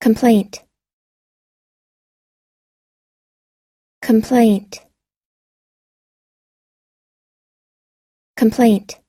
complaint complaint complaint